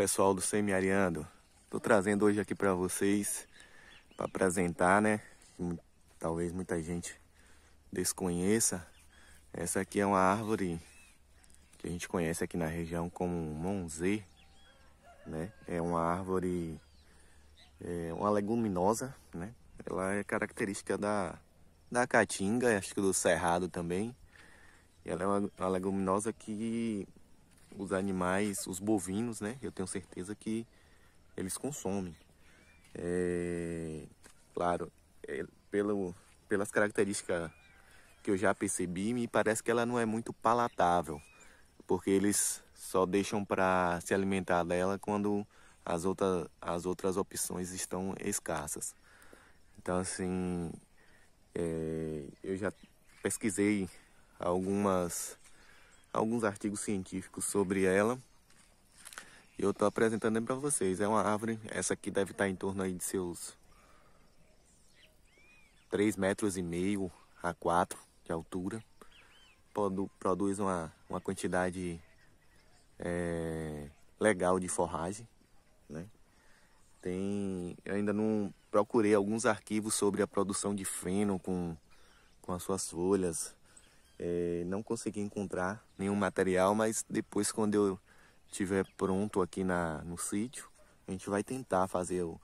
pessoal do Semiariando. Tô trazendo hoje aqui para vocês para apresentar, né? Talvez muita gente desconheça. Essa aqui é uma árvore que a gente conhece aqui na região como monzê, né? É uma árvore, é uma leguminosa, né? Ela é característica da, da caatinga, acho que do cerrado também. E ela é uma, uma leguminosa que os animais, os bovinos, né? Eu tenho certeza que eles consomem. É, claro, é, pelo, pelas características que eu já percebi, me parece que ela não é muito palatável, porque eles só deixam para se alimentar dela quando as, outra, as outras opções estão escassas. Então, assim, é, eu já pesquisei algumas alguns artigos científicos sobre ela. E eu estou apresentando para vocês. É uma árvore, essa aqui deve estar em torno aí de seus 3 metros e meio a 4 de altura. produz uma, uma quantidade é, legal de forragem. Né? Tem, eu ainda não procurei alguns arquivos sobre a produção de feno com, com as suas folhas, é, não consegui encontrar nenhum material, mas depois quando eu tiver pronto aqui na, no sítio, a gente vai tentar fazer o,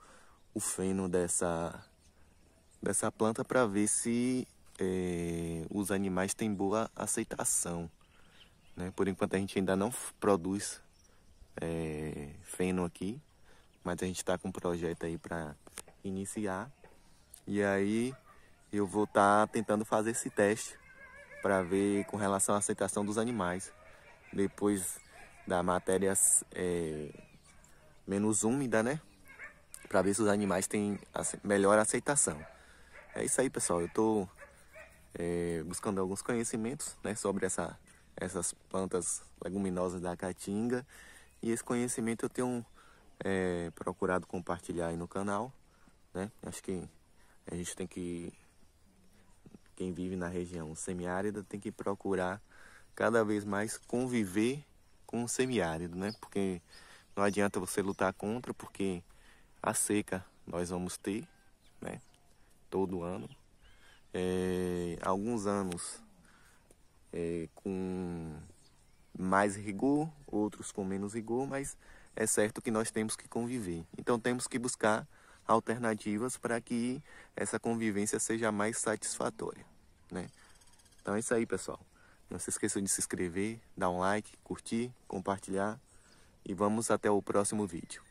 o feno dessa, dessa planta para ver se é, os animais têm boa aceitação. Né? Por enquanto a gente ainda não produz é, feno aqui, mas a gente está com um projeto aí para iniciar. E aí eu vou estar tá tentando fazer esse teste para ver com relação à aceitação dos animais. Depois da matéria é, menos úmida, né? Para ver se os animais têm melhor aceitação. É isso aí, pessoal. Eu estou é, buscando alguns conhecimentos né, sobre essa, essas plantas leguminosas da caatinga. E esse conhecimento eu tenho é, procurado compartilhar aí no canal. Né? Acho que a gente tem que quem vive na região semiárida tem que procurar cada vez mais conviver com o semiárido, né? Porque não adianta você lutar contra, porque a seca nós vamos ter, né? Todo ano. É, alguns anos é, com mais rigor, outros com menos rigor, mas é certo que nós temos que conviver. Então temos que buscar alternativas para que essa convivência seja mais satisfatória, né? Então é isso aí, pessoal. Não se esqueçam de se inscrever, dar um like, curtir, compartilhar e vamos até o próximo vídeo.